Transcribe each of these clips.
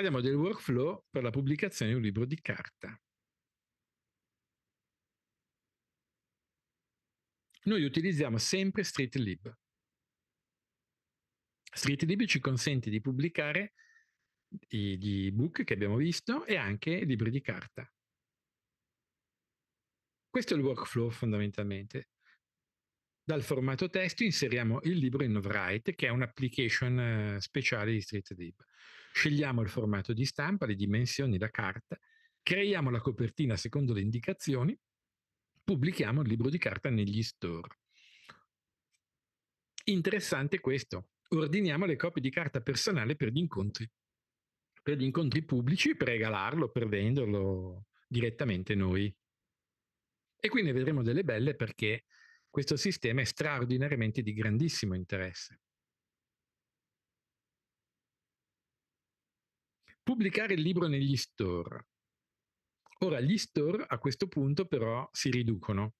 Parliamo del workflow per la pubblicazione di un libro di carta. Noi utilizziamo sempre StreetLib. StreetLib ci consente di pubblicare i gli ebook che abbiamo visto e anche libri di carta. Questo è il workflow fondamentalmente. Dal formato testo inseriamo il libro in Write, che è un'application eh, speciale di StreetLib. Scegliamo il formato di stampa, le dimensioni, la carta, creiamo la copertina secondo le indicazioni, pubblichiamo il libro di carta negli store. Interessante questo. Ordiniamo le copie di carta personale per gli incontri, per gli incontri pubblici, per regalarlo, per venderlo direttamente noi. E qui ne vedremo delle belle perché questo sistema è straordinariamente di grandissimo interesse. pubblicare il libro negli store. Ora, gli store a questo punto però si riducono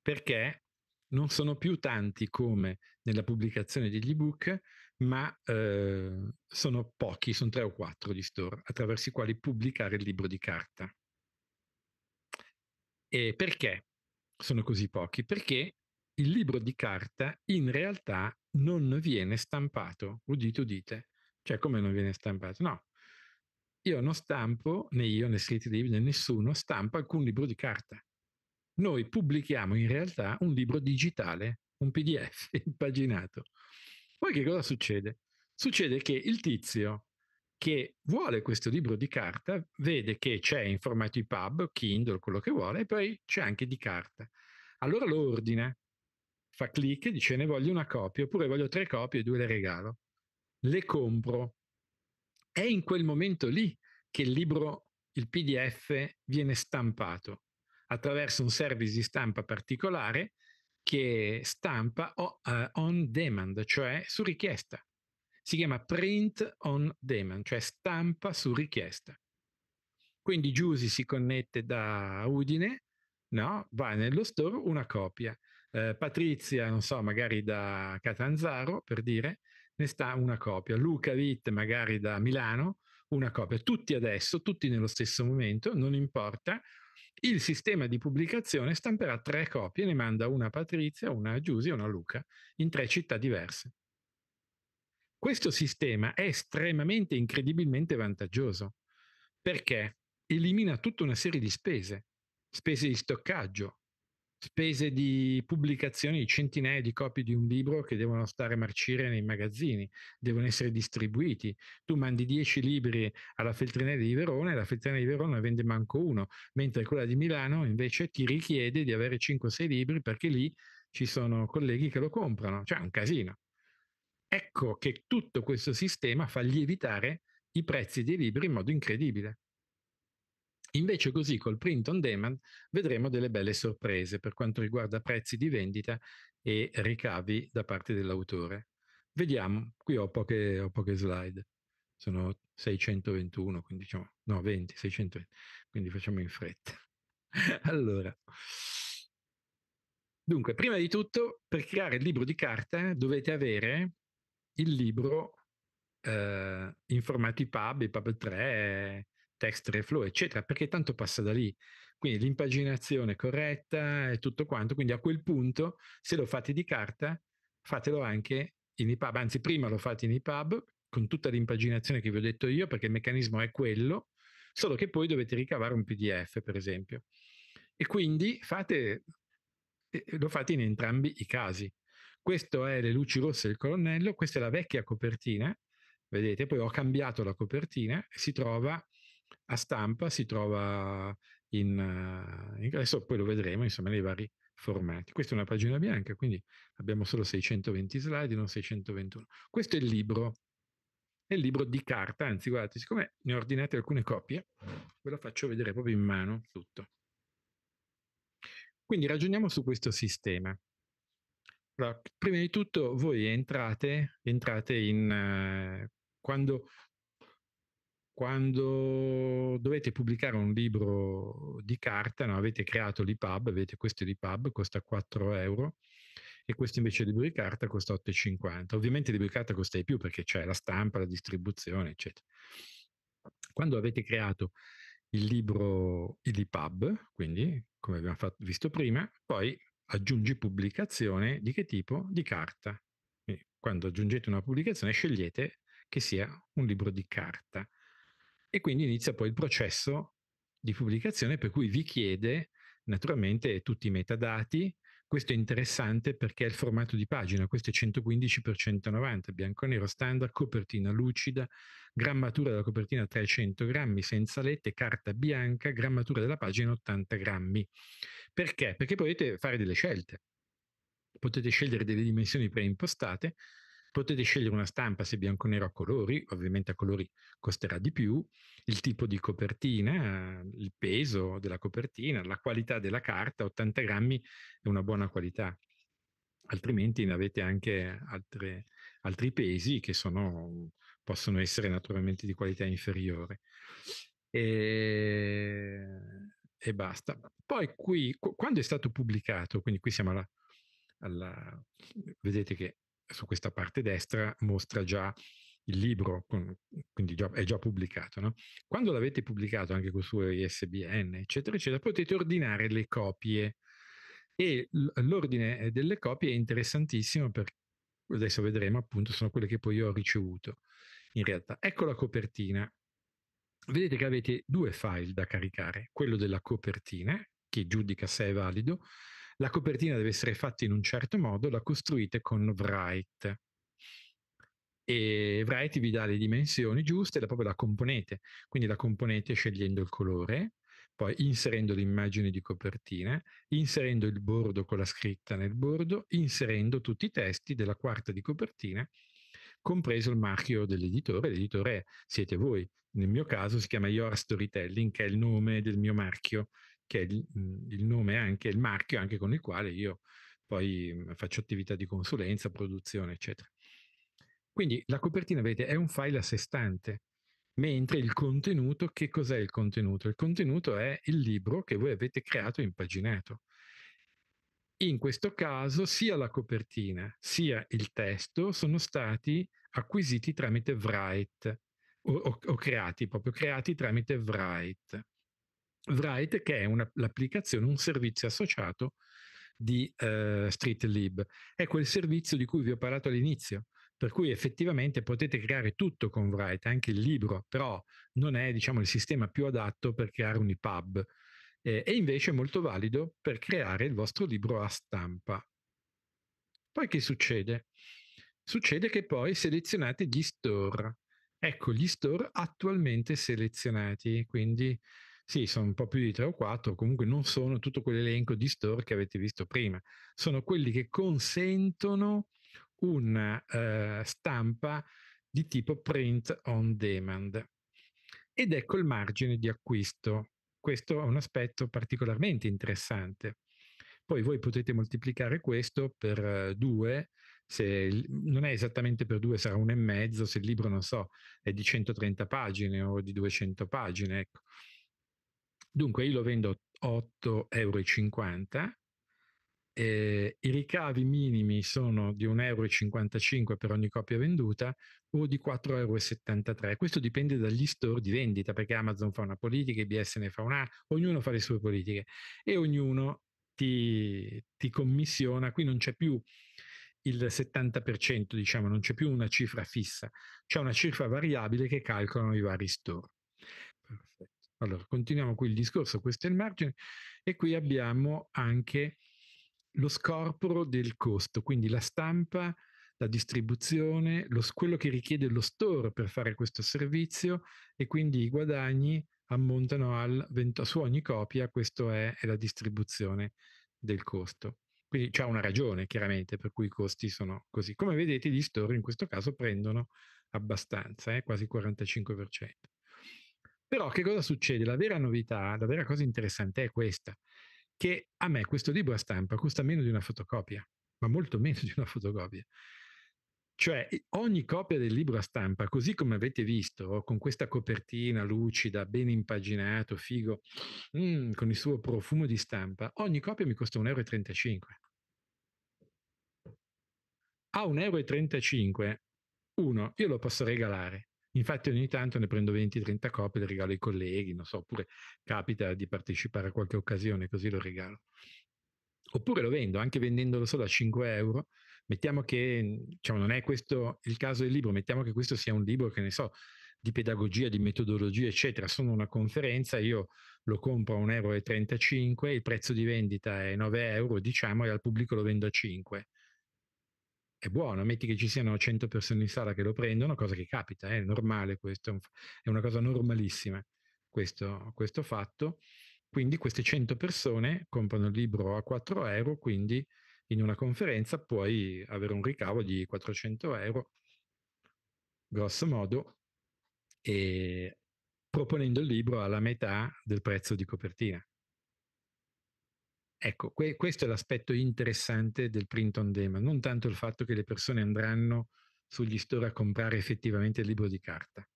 perché non sono più tanti come nella pubblicazione degli ebook, ma eh, sono pochi, sono tre o quattro gli store attraverso i quali pubblicare il libro di carta. E perché sono così pochi? Perché il libro di carta in realtà non viene stampato, udito, udite, cioè, come non viene stampato? No. Io non stampo, né io, né Scritti Libri, né nessuno stampa alcun libro di carta. Noi pubblichiamo in realtà un libro digitale, un PDF impaginato. Poi che cosa succede? Succede che il tizio che vuole questo libro di carta vede che c'è in formato EPUB, Kindle, quello che vuole, e poi c'è anche di carta. Allora lo ordina, fa clic e dice ne voglio una copia, oppure voglio tre copie e due le regalo le compro. È in quel momento lì che il libro, il PDF, viene stampato attraverso un service di stampa particolare che stampa eh, on demand, cioè su richiesta. Si chiama print on demand, cioè stampa su richiesta. Quindi Giusy si connette da Udine, no? va nello store una copia. Eh, Patrizia, non so, magari da Catanzaro per dire, ne sta una copia. Luca Vitt, magari da Milano, una copia. Tutti adesso, tutti nello stesso momento, non importa. Il sistema di pubblicazione stamperà tre copie, ne manda una a Patrizia, una a Giusi e una a Luca, in tre città diverse. Questo sistema è estremamente, incredibilmente vantaggioso perché elimina tutta una serie di spese, spese di stoccaggio, spese di pubblicazione di centinaia di copie di un libro che devono stare a marcire nei magazzini, devono essere distribuiti. Tu mandi 10 libri alla Feltrinelli di Verona e la Feltrinelli di Verona ne vende manco uno, mentre quella di Milano invece ti richiede di avere 5-6 libri perché lì ci sono colleghi che lo comprano, cioè è un casino. Ecco che tutto questo sistema fa lievitare i prezzi dei libri in modo incredibile. Invece così col print on demand vedremo delle belle sorprese per quanto riguarda prezzi di vendita e ricavi da parte dell'autore. Vediamo, qui ho poche, ho poche slide, sono 621, quindi diciamo, no 20, 620, quindi facciamo in fretta. allora, dunque, prima di tutto, per creare il libro di carta dovete avere il libro eh, in formati pub, pub 3, text reflow, eccetera, perché tanto passa da lì. Quindi l'impaginazione corretta e tutto quanto. Quindi a quel punto, se lo fate di carta, fatelo anche in EPUB. Anzi, prima lo fate in EPUB con tutta l'impaginazione che vi ho detto io, perché il meccanismo è quello, solo che poi dovete ricavare un PDF, per esempio. E quindi fate, lo fate in entrambi i casi. Questo è le luci rosse del colonnello, questa è la vecchia copertina, vedete, poi ho cambiato la copertina, si trova a stampa si trova in, eh, in, adesso poi lo vedremo insomma nei vari formati questa è una pagina bianca quindi abbiamo solo 620 slide non 621 questo è il libro è il libro di carta anzi guardate siccome ne ho ordinate alcune copie ve lo faccio vedere proprio in mano tutto quindi ragioniamo su questo sistema allora, prima di tutto voi entrate entrate in eh, quando quando dovete pubblicare un libro di carta, no? avete creato l'IPUB, avete questo l'IPUB, costa 4 euro e questo invece il libro di carta costa 8,50. Ovviamente il libro di carta costa di più perché c'è la stampa, la distribuzione, eccetera. Quando avete creato il libro l'IPUB, quindi come abbiamo fatto, visto prima, poi aggiungi pubblicazione di che tipo? Di carta. Quindi, quando aggiungete una pubblicazione scegliete che sia un libro di carta e quindi inizia poi il processo di pubblicazione per cui vi chiede naturalmente tutti i metadati. Questo è interessante perché è il formato di pagina, questo è 115x190, bianco nero standard, copertina lucida, grammatura della copertina 300 grammi senza lette, carta bianca, grammatura della pagina 80 grammi. Perché? Perché potete fare delle scelte potete scegliere delle dimensioni preimpostate Potete scegliere una stampa se bianco o nero a colori, ovviamente a colori costerà di più, il tipo di copertina, il peso della copertina, la qualità della carta, 80 grammi è una buona qualità, altrimenti ne avete anche altre, altri pesi che sono, possono essere naturalmente di qualità inferiore. E, e basta. Poi qui, quando è stato pubblicato, quindi qui siamo alla, alla vedete che su questa parte destra mostra già il libro, quindi già, è già pubblicato. No? Quando l'avete pubblicato anche col suo ISBN, eccetera, eccetera, potete ordinare le copie e l'ordine delle copie è interessantissimo perché adesso vedremo appunto sono quelle che poi io ho ricevuto in realtà. Ecco la copertina. Vedete che avete due file da caricare, quello della copertina che giudica se è valido la copertina deve essere fatta in un certo modo, la costruite con Wright. E Wright vi dà le dimensioni giuste e poi la componete. Quindi la componete scegliendo il colore, poi inserendo l'immagine di copertina, inserendo il bordo con la scritta nel bordo, inserendo tutti i testi della quarta di copertina, compreso il marchio dell'editore. L'editore siete voi. Nel mio caso si chiama Your Storytelling, che è il nome del mio marchio che è il, mhmm, il nome anche, il marchio anche con il quale io poi mhmm, faccio attività di consulenza, produzione, eccetera. Quindi la copertina, vedete, è un file a sé stante, mentre il contenuto, che cos'è il contenuto? Il contenuto è il libro che voi avete creato e impaginato. In questo caso sia la copertina sia il testo sono stati acquisiti tramite write o, o, o creati, proprio creati tramite write. Write, che è una, l'applicazione, un servizio associato di eh, StreetLib. È quel servizio di cui vi ho parlato all'inizio, per cui effettivamente potete creare tutto con Write, anche il libro, però non è diciamo, il sistema più adatto per creare un EPUB eh, e invece è molto valido per creare il vostro libro a stampa. Poi che succede? Succede che poi selezionate gli store. Ecco gli store attualmente selezionati, quindi sì, sono un po' più di 3 o 4, comunque non sono tutto quell'elenco di store che avete visto prima, sono quelli che consentono una eh, stampa di tipo print on demand. Ed ecco il margine di acquisto. Questo è un aspetto particolarmente interessante. Poi voi potete moltiplicare questo per eh, due, se non è esattamente per due, sarà uno e mezzo, se il libro, non so, è di 130 pagine o di 200 pagine. Ecco. Dunque io lo vendo 8,50 euro, eh, i ricavi minimi sono di 1,55 euro per ogni copia venduta o di 4,73 euro. Questo dipende dagli store di vendita perché Amazon fa una politica, IBS ne fa una, ognuno fa le sue politiche e ognuno ti, ti commissiona, qui non c'è più il 70%, diciamo, non c'è più una cifra fissa, c'è una cifra variabile che calcolano i vari store. Perfetto. Allora, continuiamo qui il discorso, questo è il margine e qui abbiamo anche lo scorporo del costo, quindi la stampa, la distribuzione, lo, quello che richiede lo store per fare questo servizio e quindi i guadagni ammontano al 20, su ogni copia, questo è, è, la distribuzione del costo. Quindi c'è una ragione chiaramente per cui i costi sono così. Come vedete gli store in questo caso prendono abbastanza, eh, quasi 45%. Però che cosa succede? La vera novità, la vera cosa interessante è questa, che a me questo libro a stampa costa meno di una fotocopia, ma molto meno di una fotocopia. Cioè ogni copia del libro a stampa, così come avete visto, con questa copertina lucida, ben impaginato, figo, mm, con il suo profumo di stampa, ogni copia mi costa 1,35 euro. A 1,35 euro, uno, io lo posso regalare, Infatti ogni tanto ne prendo 20-30 copie, le regalo ai colleghi, non so, oppure capita di partecipare a qualche occasione, così lo regalo. Oppure lo vendo, anche vendendolo solo a 5 euro. Mettiamo che, diciamo, non è questo il caso del libro, mettiamo che questo sia un libro che ne so, di pedagogia, di metodologia, eccetera. Sono una conferenza, io lo compro a 1,35 euro, il prezzo di vendita è 9 euro, diciamo, e al pubblico lo vendo a 5 è buono, metti che ci siano 100 persone in sala che lo prendono, cosa che capita, eh, è normale questo, è una cosa normalissima questo, questo fatto. Quindi queste 100 persone comprano il libro a 4 euro, quindi in una conferenza puoi avere un ricavo di 400 euro, grosso modo, e proponendo il libro alla metà del prezzo di copertina. Ecco, que- questo è l'aspetto interessante del print on demand, non tanto il fatto che le persone andranno sugli store a comprare effettivamente il libro di carta,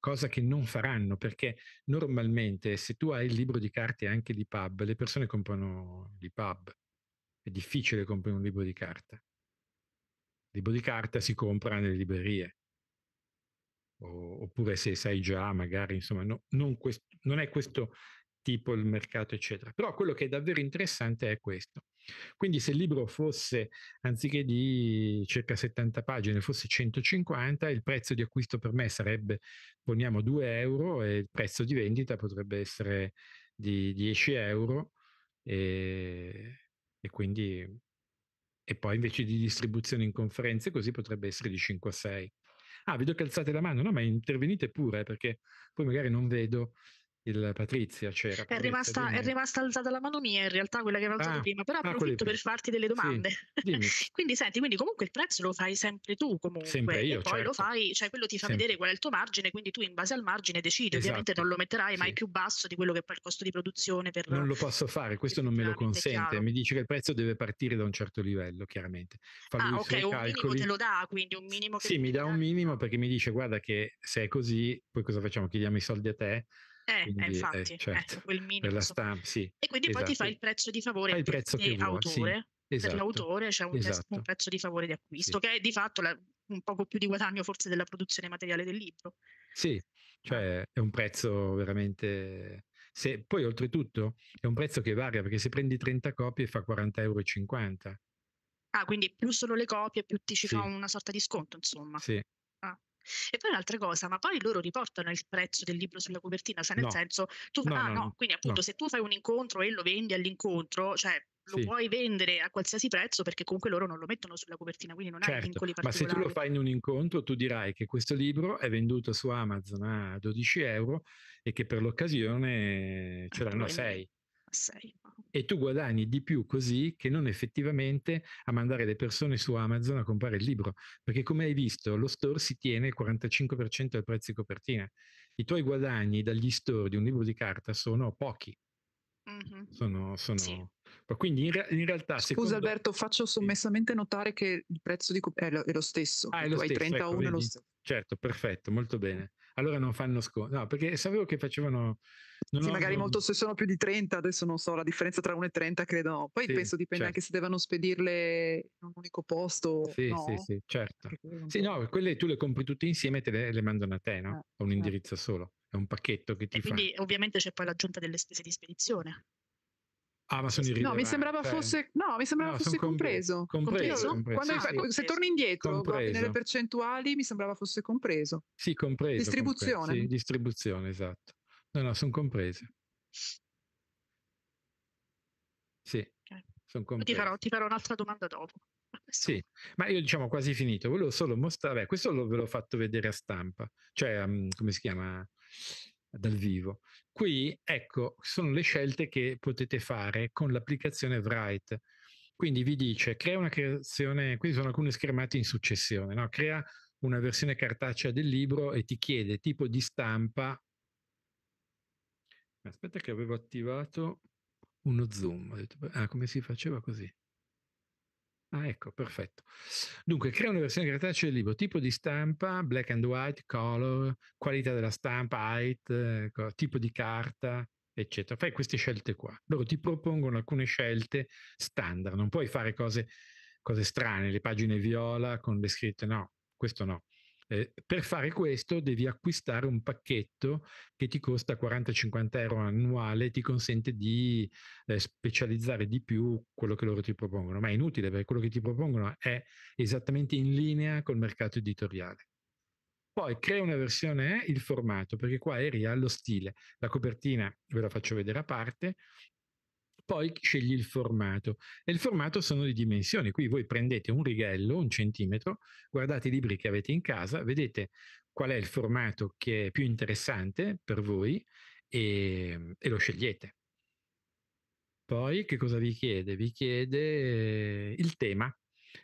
cosa che non faranno perché normalmente se tu hai il libro di carta e anche di pub, le persone comprano di pub, è difficile comprare un libro di carta. Il libro di carta si compra nelle librerie, o- oppure se sai già, magari, insomma, no, non, quest- non è questo tipo il mercato, eccetera. Però quello che è davvero interessante è questo. Quindi se il libro fosse, anziché di circa 70 pagine, fosse 150, il prezzo di acquisto per me sarebbe, poniamo, 2 euro e il prezzo di vendita potrebbe essere di 10 euro e, e quindi e poi invece di distribuzione in conferenze così potrebbe essere di 5 a 6. Ah, vedo che alzate la mano, no, ma intervenite pure eh, perché poi magari non vedo il Patrizia c'era. È rimasta, è rimasta, alzata la mano mia in realtà, quella che avevo alzato ah, prima, però ah, approfitto per farti delle domande. Sì, quindi senti, quindi comunque il prezzo lo fai sempre tu comunque. Sempre io, poi certo. lo fai, cioè quello ti fa sempre. vedere qual è il tuo margine, quindi tu in base al margine decidi, esatto. ovviamente non lo metterai sì. mai più basso di quello che poi il costo di produzione per... Non lo posso fare, questo non me lo consente, mi dice che il prezzo deve partire da un certo livello, chiaramente. Fa ah, ok, un calcoli. minimo te lo dà, quindi un minimo... Che sì, mi dà un minimo perché mi dice guarda che se è così, poi cosa facciamo? Chiediamo i soldi a te eh, quindi, eh, eh infatti, eh, certo, quel minimo. Stamp- sì, e quindi esatto. poi ti esatto. fa il prezzo di favore il prezzo che vuoi, autore. Sì, esatto, per l'autore c'è cioè un, esatto. un, prezzo di favore di acquisto, sì. che è di fatto la, un poco più di guadagno forse della produzione materiale del libro. Sì, cioè è un prezzo veramente... Se, poi oltretutto è un prezzo che varia perché se prendi 30 copie fa 40,50 euro. Ah, quindi più solo le copie, più ti ci sì. fa una sorta di sconto, insomma. Sì. Ah. E poi un'altra cosa, ma poi loro riportano il prezzo del libro sulla copertina, cioè nel no. senso, tu fai, no, ah, no, no, quindi appunto se tu fai un incontro e lo vendi all'incontro, cioè lo sì. puoi vendere a qualsiasi prezzo perché comunque loro non lo mettono sulla copertina, quindi non certo, hai vincoli particolari. Ma se tu lo fai in un incontro, tu dirai che questo libro è venduto su Amazon a 12 euro e che per l'occasione ce l'hanno a 6. 6. E tu guadagni di più così che non effettivamente a mandare le persone su Amazon a comprare il libro, perché come hai visto lo store si tiene il 45% del prezzo di copertina. I tuoi guadagni dagli store di un libro di carta sono pochi. Mm-hmm. Sono, sono... Sì. Quindi in, re- in realtà. Scusa, secondo... Alberto, faccio sommessamente notare che il prezzo di copertina è, lo stesso. Ah, è lo stesso, 31 ecco, lo stesso. Certo, perfetto, molto bene allora non fanno sconto. No, perché sapevo che facevano... Non sì, ho... magari molto se sono più di 30, adesso non so la differenza tra 1 e 30, credo. Poi sì, penso dipende certo. anche se devono spedirle in un unico posto. Sì, no. sì, sì, certo. Sì, no, quelle tu le compri tutte insieme e te le, le mandano a te, no? Eh, a un eh. indirizzo solo. È un pacchetto che ti e fa. Quindi ovviamente c'è poi l'aggiunta delle spese di spedizione. Ah, ma sono i No, mi sembrava cioè... fosse, no, mi sembrava no, fosse compreso. Compreso. compreso. compreso. Quando, sì, quando, sì. Se torno indietro, nelle percentuali, mi sembrava fosse compreso. Sì, compreso. Distribuzione. Compreso. Sì, distribuzione, esatto. No, no, sono comprese. Sì, sono comprese. Ti farò, ti farò un'altra domanda dopo. Sì, ma io diciamo quasi finito. Volevo solo mostrare, questo lo, ve l'ho fatto vedere a stampa, cioè um, come si chiama? dal vivo. Qui, ecco, sono le scelte che potete fare con l'applicazione Write. Quindi vi dice, crea una creazione, quindi sono alcune schermate in successione, no? crea una versione cartacea del libro e ti chiede tipo di stampa. Aspetta che avevo attivato uno zoom, ah, come si faceva così? Ah, ecco, perfetto. Dunque, crea una versione cartacea del libro, tipo di stampa, black and white, color, qualità della stampa, height, tipo di carta, eccetera. Fai queste scelte qua. Loro ti propongono alcune scelte standard, non puoi fare cose, cose strane, le pagine viola con le scritte, no, questo no. Eh, per fare questo devi acquistare un pacchetto che ti costa 40-50 euro annuale e ti consente di eh, specializzare di più quello che loro ti propongono, ma è inutile perché quello che ti propongono è esattamente in linea col mercato editoriale. Poi crea una versione E, eh, il formato, perché qua eri allo stile. La copertina ve la faccio vedere a parte, poi scegli il formato e il formato sono le dimensioni. Qui voi prendete un righello, un centimetro, guardate i libri che avete in casa, vedete qual è il formato che è più interessante per voi e, e lo scegliete. Poi che cosa vi chiede? Vi chiede eh, il tema.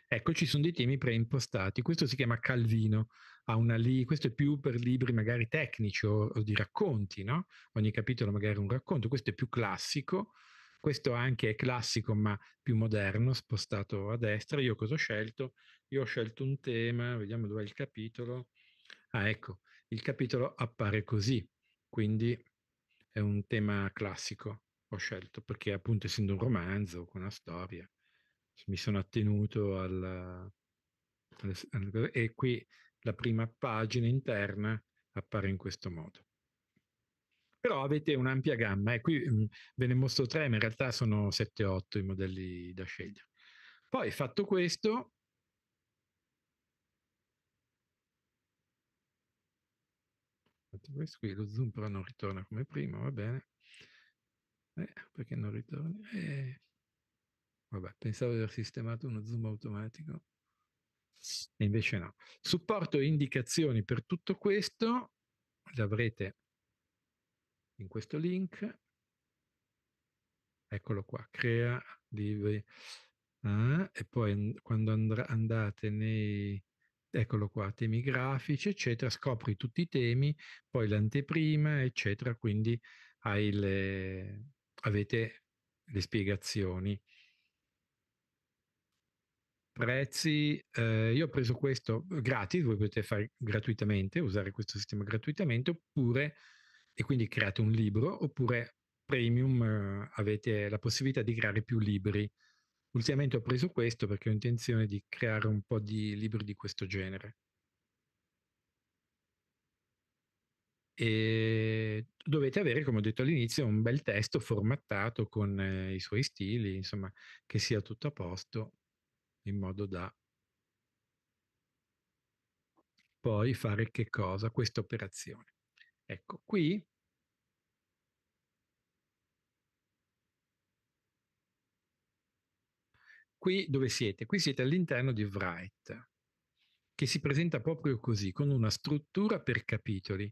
Ecco, ci sono dei temi preimpostati. Questo si chiama Calvino. Ha una li- questo è più per libri magari tecnici o, o di racconti, no? Ogni capitolo magari è un racconto. Questo è più classico questo anche è classico ma più moderno, spostato a destra. Io cosa ho scelto? Io ho scelto un tema, vediamo dove è il capitolo. Ah, ecco, il capitolo appare così, quindi è un tema classico, ho scelto, perché appunto essendo un romanzo con una storia, mi sono attenuto al, al e qui la prima pagina interna appare in questo modo però avete un'ampia gamma e eh, qui mhmm, ve ne mostro tre, ma in realtà sono 7-8 i modelli da scegliere. Poi fatto questo, fatto questo qui, lo zoom però non ritorna come prima, va bene. Eh, perché non ritorna? Eh, vabbè, pensavo di aver sistemato uno zoom automatico. E invece no. Supporto indicazioni per tutto questo l'avrete in questo link. Eccolo qua, crea libri. Ah, e poi mm, quando andr- andate nei, eccolo qua, temi grafici, eccetera, scopri tutti i temi, poi l'anteprima, eccetera, quindi le, avete le spiegazioni. Prezzi, eh, io ho preso questo eh, gratis, voi potete fare gratuitamente, usare questo sistema gratuitamente, oppure e quindi create un libro, oppure premium eh, avete la possibilità di creare più libri. Ultimamente ho preso questo perché ho intenzione di creare un po' di libri di questo genere. E dovete avere, come ho detto all'inizio, un bel testo formattato con eh, i suoi stili, insomma, che sia tutto a posto in modo da poi fare che cosa? Questa operazione. Ecco, qui qui dove siete? Qui siete all'interno di Wright, che si presenta proprio così, con una struttura per capitoli,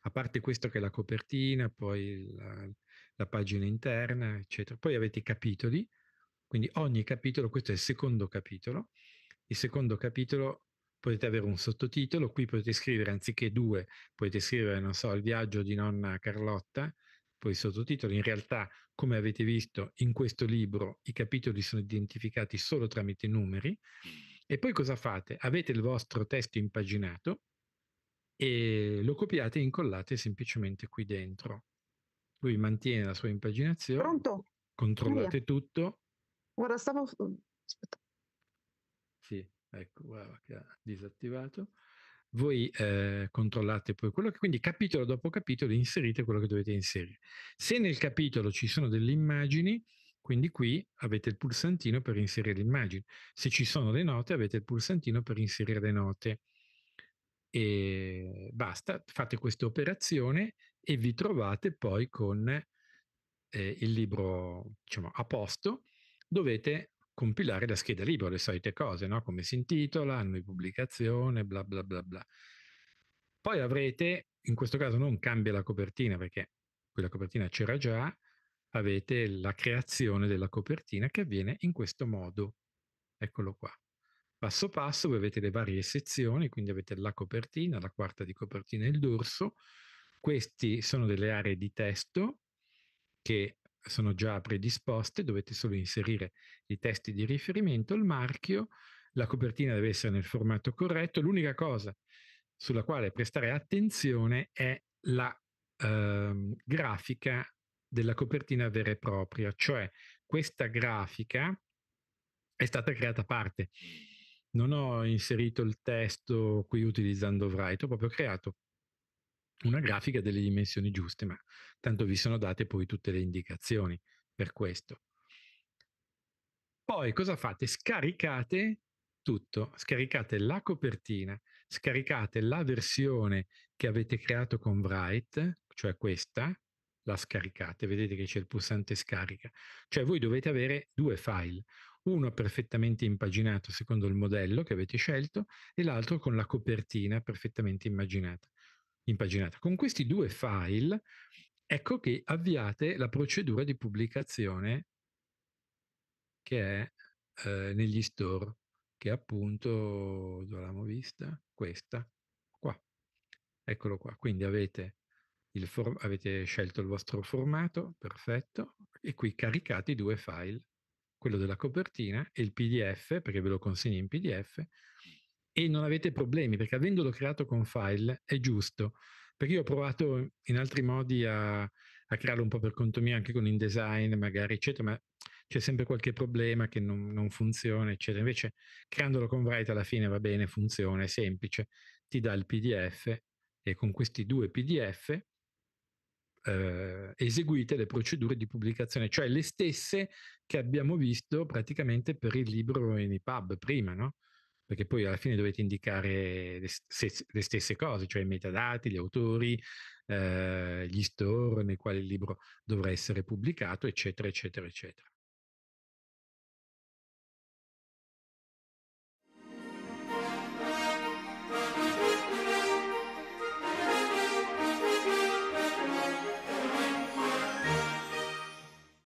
a parte questo che è la copertina, poi la, la pagina interna, eccetera. Poi avete i capitoli, quindi ogni capitolo, questo è il secondo capitolo, il secondo capitolo potete avere un sottotitolo, qui potete scrivere anziché due, potete scrivere, non so, il viaggio di nonna Carlotta, poi i sottotitoli. In realtà, come avete visto, in questo libro i capitoli sono identificati solo tramite numeri. E poi cosa fate? Avete il vostro testo impaginato e lo copiate e incollate semplicemente qui dentro. Lui mantiene la sua impaginazione. Pronto? Controllate Maria. tutto. Guarda, stavo... Mm, aspetta ecco guarda che ha disattivato voi eh, controllate poi quello che quindi capitolo dopo capitolo inserite quello che dovete inserire se nel capitolo ci sono delle immagini quindi qui avete il pulsantino per inserire l'immagine se ci sono le note avete il pulsantino per inserire le note e basta fate questa operazione e vi trovate poi con eh, il libro diciamo a posto dovete compilare la scheda libro, le solite cose, no? come si intitola, anno di pubblicazione, bla bla bla bla. Poi avrete, in questo caso non cambia la copertina perché quella copertina c'era già, avete la creazione della copertina che avviene in questo modo. Eccolo qua. Passo passo voi avete le varie sezioni, quindi avete la copertina, la quarta di copertina e il dorso. Queste sono delle aree di testo che sono già predisposte, dovete solo inserire i testi di riferimento, il marchio, la copertina deve essere nel formato corretto. L'unica cosa sulla quale prestare attenzione è la eh, grafica della copertina vera e propria, cioè questa grafica è stata creata a parte. Non ho inserito il testo qui utilizzando Write, ho proprio creato una grafica delle dimensioni giuste, ma tanto vi sono date poi tutte le indicazioni per questo. Poi cosa fate? Scaricate tutto, scaricate la copertina, scaricate la versione che avete creato con Write, cioè questa, la scaricate, vedete che c'è il pulsante scarica, cioè voi dovete avere due file, uno perfettamente impaginato secondo il modello che avete scelto e l'altro con la copertina perfettamente immaginata impaginata. Con questi due file, ecco che avviate la procedura di pubblicazione che è eh, negli store, che è appunto, dove l'abbiamo vista? Questa, qua. Eccolo qua. Quindi avete, for- avete scelto il vostro formato, perfetto, e qui caricate i due file, quello della copertina e il PDF, perché ve lo consegno in PDF, e non avete problemi perché avendolo creato con file è giusto. Perché io ho provato in altri modi a, a crearlo un po' per conto mio, anche con InDesign, magari, eccetera, ma c'è sempre qualche problema che non, non funziona, eccetera. Invece, creandolo con Write alla fine va bene, funziona, è semplice, ti dà il PDF e con questi due PDF eh, eseguite le procedure di pubblicazione, cioè le stesse che abbiamo visto praticamente per il libro in EPUB prima, no? perché poi alla fine dovete indicare le, stesse, le stesse cose, cioè i metadati, gli autori, eh, gli store nei quali il libro dovrà essere pubblicato, eccetera, eccetera, eccetera.